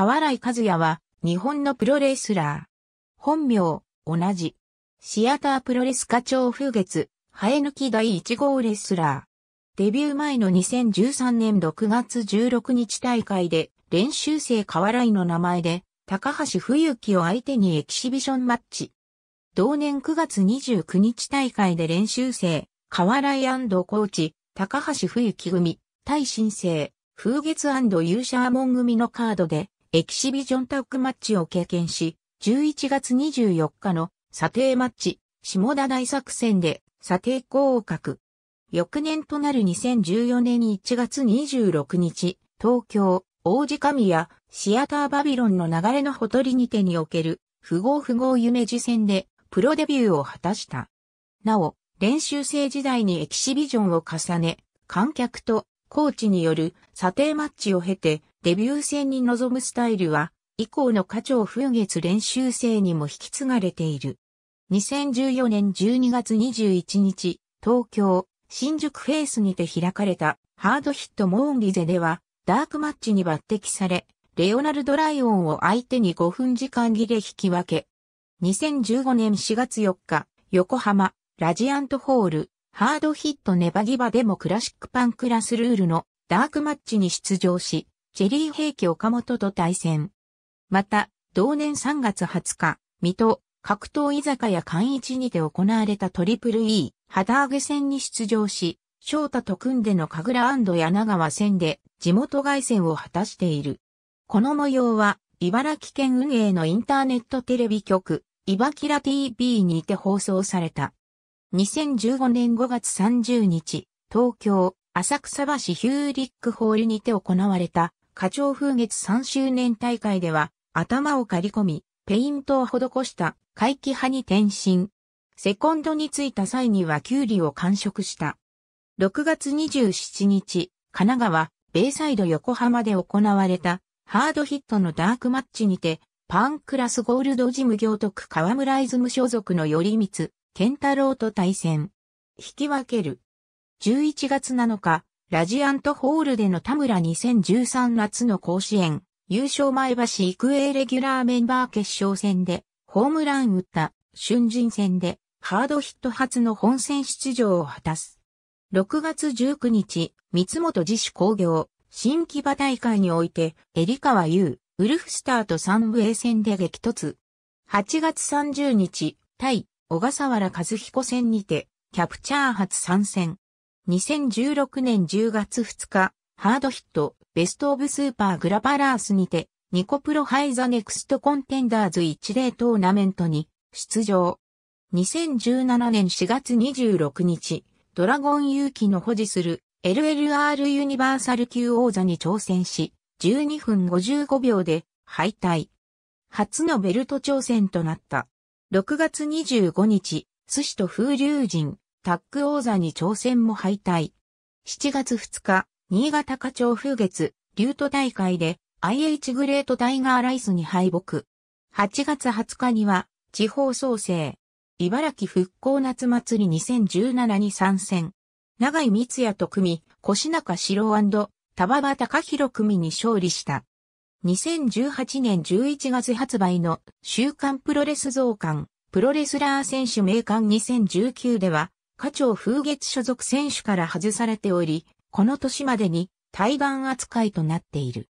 河原井和也は、日本のプロレスラー。本名、同じ。シアタープロレス課長風月、生え抜き第1号レスラー。デビュー前の2013年6月16日大会で、練習生河原井の名前で、高橋冬樹を相手にエキシビションマッチ。同年9月29日大会で練習生、河原井コーチ、高橋冬樹組、対新生、風月勇者アモン組のカードで、エキシビジョンタッグマッチを経験し、11月24日の査定マッチ、下田大作戦で査定合格。翌年となる2014年1月26日、東京、王子神谷、シアターバビロンの流れのほとりにてにおける、不合不合夢次戦で、プロデビューを果たした。なお、練習生時代にエキシビジョンを重ね、観客とコーチによる査定マッチを経て、デビュー戦に臨むスタイルは、以降の課長風月練習生にも引き継がれている。2014年12月21日、東京、新宿フェイスにて開かれたハードヒットモーンリゼでは、ダークマッチに抜擢され、レオナルド・ライオンを相手に5分時間切れ引き分け。2015年4月4日、横浜、ラジアントホール、ハードヒットネバギバでもクラシックパンクラスルールのダークマッチに出場し、チェリー兵器岡本と対戦。また、同年3月20日、水戸、格闘居酒屋館一にて行われたトリプル E、旗揚げ戦に出場し、翔太と組んでの神楽柳川戦で地元外戦を果たしている。この模様は、茨城県運営のインターネットテレビ局、茨ばラら TV にて放送された。2015年5月30日、東京、浅草橋ヒューリックホールにて行われた花鳥風月3周年大会では、頭を刈り込み、ペイントを施した回帰派に転身。セコンドに着いた際にはキュウリを完食した。6月27日、神奈川、ベイサイド横浜で行われたハードヒットのダークマッチにて、パンクラスゴールドジム行徳河村イズム所属の頼光、健太郎と対戦。引き分ける。11月7日、ラジアントホールでの田村2013夏の甲子園、優勝前橋育英レギュラーメンバー決勝戦で、ホームラン打った春人戦で、ハードヒット初の本戦出場を果たす。6月19日、三本自主工業、新木場大会において、エリカワ優、ウルフスターと三部イ戦で激突。8月30日、対、小笠原和彦戦にて、キャプチャー初参戦。2016年10月2日、ハードヒット、ベストオブスーパーグラバラースにて、ニコプロハイザネクストコンテンダーズ一例トーナメントに出場。2017年4月26日、ドラゴン勇気の保持する LLR ユニバーサル級王座に挑戦し、12分55秒で敗退。初のベルト挑戦となった。6月25日、寿司と風流人、タッグ王座に挑戦も敗退。7月2日、新潟課長風月、リュート大会で IH グレートタイガーライスに敗北。8月20日には、地方創生、茨城復興夏祭り2017に参戦。長井光也と組、越中四郎田馬場隆弘組に勝利した。2018年11月発売の週刊プロレス増刊、プロレスラー選手名鑑2019では、課長風月所属選手から外されており、この年までに対岸扱いとなっている。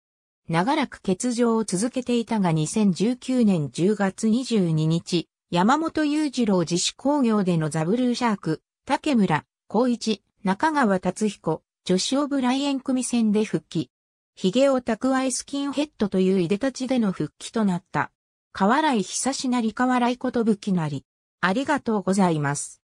長らく欠場を続けていたが2019年10月22日、山本雄二郎自主工業でのザブルーシャーク、竹村、光一、中川達彦、女子オブライエン組戦で復帰。髭を蓄えスキンヘッドといういでたちでの復帰となった。河原井久しなり河原井ことぶきなり。ありがとうございます。